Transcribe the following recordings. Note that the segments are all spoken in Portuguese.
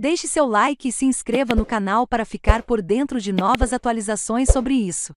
Deixe seu like e se inscreva no canal para ficar por dentro de novas atualizações sobre isso.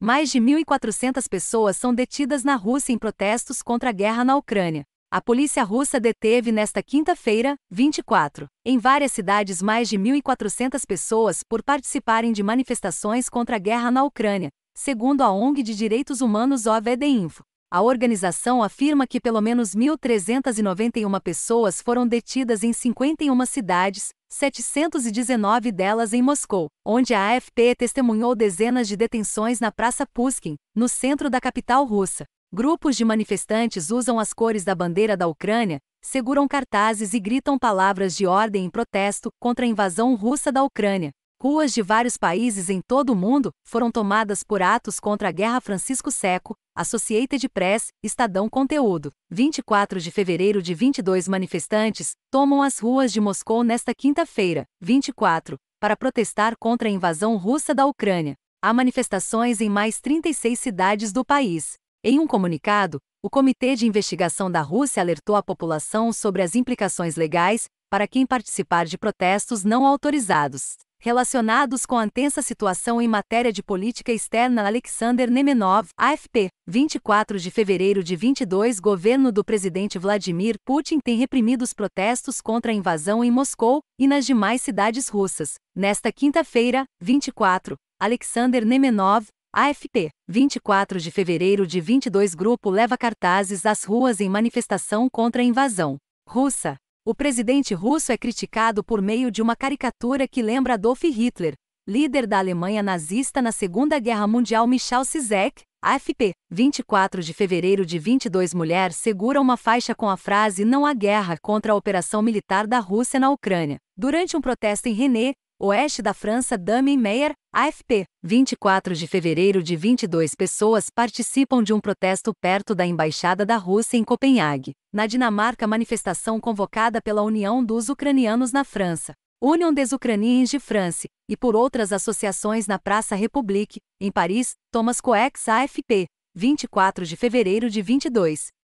Mais de 1.400 pessoas são detidas na Rússia em protestos contra a guerra na Ucrânia. A polícia russa deteve nesta quinta-feira, 24, em várias cidades mais de 1.400 pessoas por participarem de manifestações contra a guerra na Ucrânia, segundo a ONG de Direitos Humanos OVD Info. A organização afirma que pelo menos 1.391 pessoas foram detidas em 51 cidades, 719 delas em Moscou, onde a AFP testemunhou dezenas de detenções na Praça Pushkin, no centro da capital russa. Grupos de manifestantes usam as cores da bandeira da Ucrânia, seguram cartazes e gritam palavras de ordem em protesto contra a invasão russa da Ucrânia. Ruas de vários países em todo o mundo foram tomadas por atos contra a guerra Francisco Seco, Associated Press, Estadão Conteúdo. 24 de fevereiro de 22 manifestantes tomam as ruas de Moscou nesta quinta-feira, 24, para protestar contra a invasão russa da Ucrânia. Há manifestações em mais 36 cidades do país. Em um comunicado, o Comitê de Investigação da Rússia alertou a população sobre as implicações legais para quem participar de protestos não autorizados relacionados com a intensa situação em matéria de política externa Alexander Nemenov, AFP. 24 de fevereiro de 22 Governo do presidente Vladimir Putin tem reprimido os protestos contra a invasão em Moscou e nas demais cidades russas. Nesta quinta-feira, 24, Alexander Nemenov, AFP. 24 de fevereiro de 22 Grupo leva cartazes às ruas em manifestação contra a invasão russa. O presidente russo é criticado por meio de uma caricatura que lembra Adolf Hitler, líder da Alemanha nazista na Segunda Guerra Mundial Michal Sizek, AFP. 24 de fevereiro de 22 mulher segura uma faixa com a frase Não há guerra contra a operação militar da Rússia na Ucrânia. Durante um protesto em René, Oeste da França Damien Meyer, AFP. 24 de fevereiro de 22 pessoas participam de um protesto perto da Embaixada da Rússia em Copenhague. Na Dinamarca, manifestação convocada pela União dos Ucranianos na França. Union des Ukrainiens de France, e por outras associações na Praça République, em Paris, Thomas Coex AFP. 24 de fevereiro de 22.